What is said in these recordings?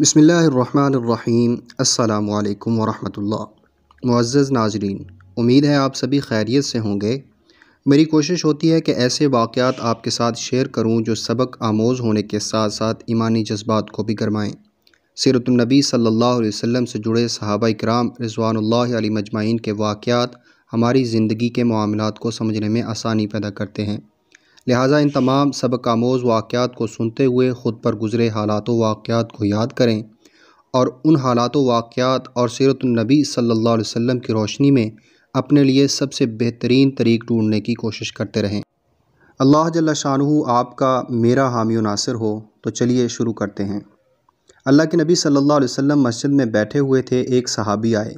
बसमीम् अल्लाम वरहमतुल्लाह मुअज़्ज़ज़ नाजरीन उम्मीद है आप सभी खैरियत से होंगे मेरी कोशिश होती है कि ऐसे वाक़ात आपके साथ शेयर करूं जो सबक आमोज़ होने के साथ साथ ईमानी जज्बात को भी गरमाएं सरतुलनबी सल्लल्लाहु अलैहि वसल्लम से जुड़े सहाबा कराम रजवान मजमाइन के वाक़ात हमारी ज़िंदगी के मामलों को समझने में आसानी पैदा करते हैं लिहाजा इन तमाम सबक आमोज़ वाक़ात को सुनते हुए ख़ुद पर गुज़रे हालात वाक़ात को याद करें और उन हालात वाक़ात और सीरतनबी सल्ला वसम की रोशनी में अपने लिए सबसे बेहतरीन तरीक ढूँढने की कोशिश करते रहें अल्लाह जल्ला शाह आपका मेरा हामी नासिर हो तो चलिए शुरू करते हैं अल्लाह के नबी सल्ला अलैहि मस्जिद में बैठे हुए थे एक सहाबी आए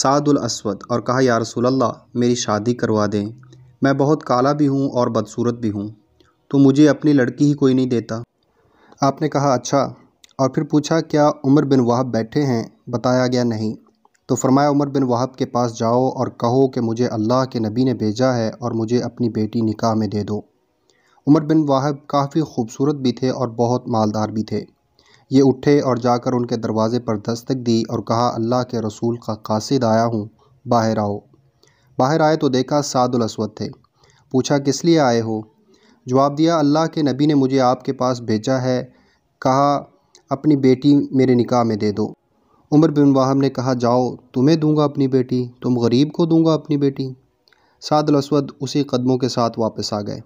सादुल असवद और कहा यार रसूल अल्लाह मेरी शादी करवा दें मैं बहुत काला भी हूँ और बदसूरत भी हूँ तो मुझे अपनी लड़की ही कोई नहीं देता आपने कहा अच्छा और फिर पूछा क्या उमर बिन वाहब बैठे हैं बताया गया नहीं तो फरमाया उमर बिन वाहब के पास जाओ और कहो कि मुझे अल्लाह के नबी ने भेजा है और मुझे अपनी बेटी निकाह में दे दो उमर बिन वाहब काफ़ी खूबसूरत भी थे और बहुत मालदार भी थे ये उठे और जाकर उनके दरवाज़े पर दस्तक दी और कहा अल्लाह के रसूल का कासिद आया हूँ बाहर आओ बाहर आए तो देखा सादुल असवद थे पूछा किस लिए आए हो जवाब दिया अल्लाह के नबी ने मुझे आपके पास भेजा है कहा अपनी बेटी मेरे निकाह में दे दो उमर बिन वाहम ने कहा जाओ तुम्हें दूंगा अपनी बेटी तुम गरीब को दूंगा अपनी बेटी सादुल असवद उसी कदमों के साथ वापस आ गए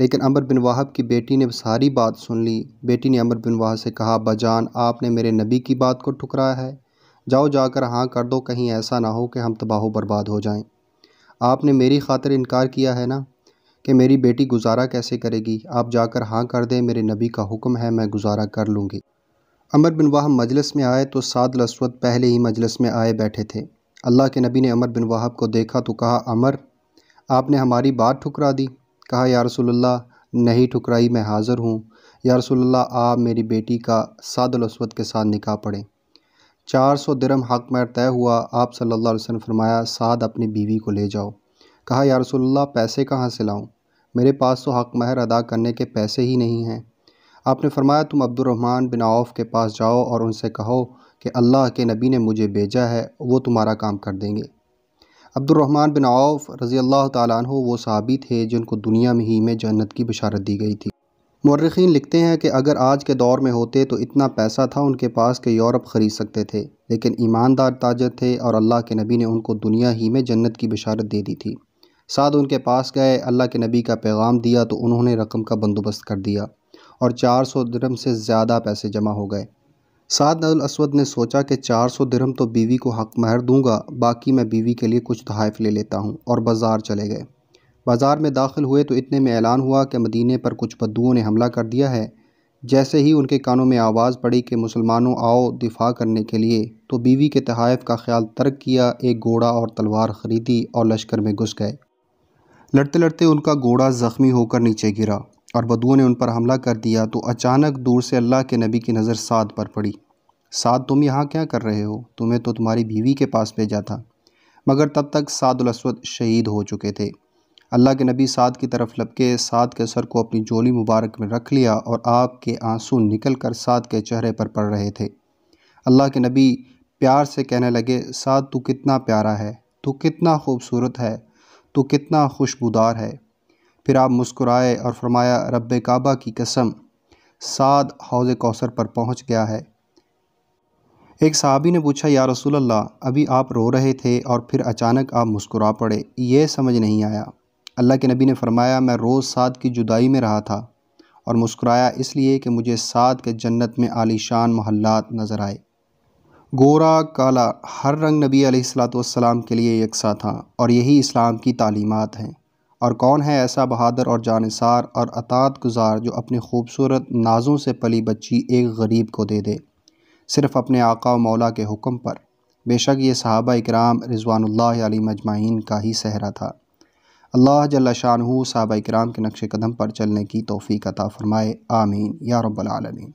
लेकिन अमर बिन वाहब की बेटी ने सारी बात सुन ली बेटी ने अमर बिन वाहब से कहा बजान आपने मेरे नबी की बात को ठुकराया है जाओ जाकर हाँ कर दो कहीं ऐसा ना हो कि हम तबाह बर्बाद हो जाएं आपने मेरी खातिर इनकार किया है ना कि मेरी बेटी गुजारा कैसे करेगी आप जाकर हाँ कर दें मेरे नबी का हुक्म है मैं गुजारा कर लूँगी अमर बिन वाहब मजलिस में आए तो साद लसवत पहले ही मजलिस में आए बैठे थे अल्लाह के नबी ने अमर बिन वाहब को देखा तो कहा अमर आपने हमारी बात ठुकरा दी कहा या रसोल्ला नहीं ठुकराई मैं हाज़िर हूँ या रसोल्ला आप मेरी बेटी का साद लसवत के साथ निकाह पढ़ें चार सौ दरम हक मैर तय हुआ आप सल्ला अलैहि फरमाया साध अपनी बीवी को ले जाओ कहा यारसोल्ला रसोल्ला पैसे कहाँ से लाऊँ मेरे पास तो हक महर अदा करने के पैसे ही नहीं हैं आपने फरमाया तुम अब्दुलरहमान बिन आउफ के पास जाओ और उनसे कहो कि अल्लाह के नबी ने मुझे भेजा है वो तुम्हारा काम कर देंगे अब्दुलरहमान बिन आउफ रज़ी अल्लाह तु वो सहाबी थे जिनको दुनिया में ही में जन्नत की बशारत दी गई थी मर्रखीन लिखते हैं कि अगर आज के दौर में होते तो इतना पैसा था उनके पास कि यूरोप ख़रीद सकते थे लेकिन ईमानदार ताजर थे और अल्लाह के नबी ने उनको दुनिया ही में जन्नत की बशारत दे दी थी साथ उनके पास गए अल्लाह के नबी का पैगाम दिया तो उन्होंने रकम का बंदोबस्त कर दिया और चार सौ दरम से ज़्यादा पैसे जमा हो गए साद असवद ने सोचा कि चार सौ दरम तो बीवी को हक महर दूंगा बाकी मैं बीवी के लिए कुछ तहफ़ ले लेता हूँ और बाज़ार चले गए बाज़ार में दाखिल हुए तो इतने में ऐलान हुआ कि मदीने पर कुछ बदुओं ने हमला कर दिया है जैसे ही उनके कानों में आवाज़ पड़ी कि मुसलमानों आओ दिफा करने के लिए तो बीवी के तहाइफ का ख्याल तर्क किया एक घोड़ा और तलवार ख़रीदी और लश्कर में घुस गए लड़ते लड़ते उनका घोड़ा ज़ख्मी होकर नीचे गिरा और बदुओं ने उन पर हमला कर दिया तो अचानक दूर से अल्लाह के नबी की नज़र साद पर पड़ी साद तुम यहाँ क्या कर रहे हो तुम्हें तो तुम्हारी बीवी के पास भेजा था मगर तब तक सादुलस्वद शहीद हो चुके थे अल्लाह के नबी साद की तरफ लपके साद के सर को अपनी जोली मुबारक में रख लिया और आग के आंसू निकल कर साद के चेहरे पर पड़ रहे थे अल्लाह के नबी प्यार से कहने लगे साद तू कितना प्यारा है तू कितना खूबसूरत है तू कितना खुशबूदार है फिर आप मुस्कुराए और फरमाया रब काबा की कसम साद हौज़ कौसर पर पहुँच गया है एक सहाबी ने पूछा या रसूल अल्लाह अभी आप रो रहे थे और फिर अचानक आप मुस्कुरा पड़े ये समझ नहीं आया अल्लाह के नबी ने फरमाया मैं रोज़ साद की जुदाई में रहा था और मुस्कुराया इसलिए कि मुझे साद के जन्नत में आलीशान मोहल्लात नज़र आए गोरा काला हर रंग नबी अलैहिस्सलाम के लिए यकसा था और यही इस्लाम की तालीमात हैं और कौन है ऐसा बहादुर और जानसार और अतात गुजार जो अपने खूबसूरत नाजों से पली बच्ची एक गरीब को दे दे सिर्फ़ अपने आका और मौला के हुक्म पर बेशक ये सहाबा इकराम रिजवानल्ला मजमाइन का ही सहरा था अल्लाह जल्ला शाह कराम के नक्श कदम पर चलने की तोफ़ी अता फ़रमाए आमीन या रब्बालमीन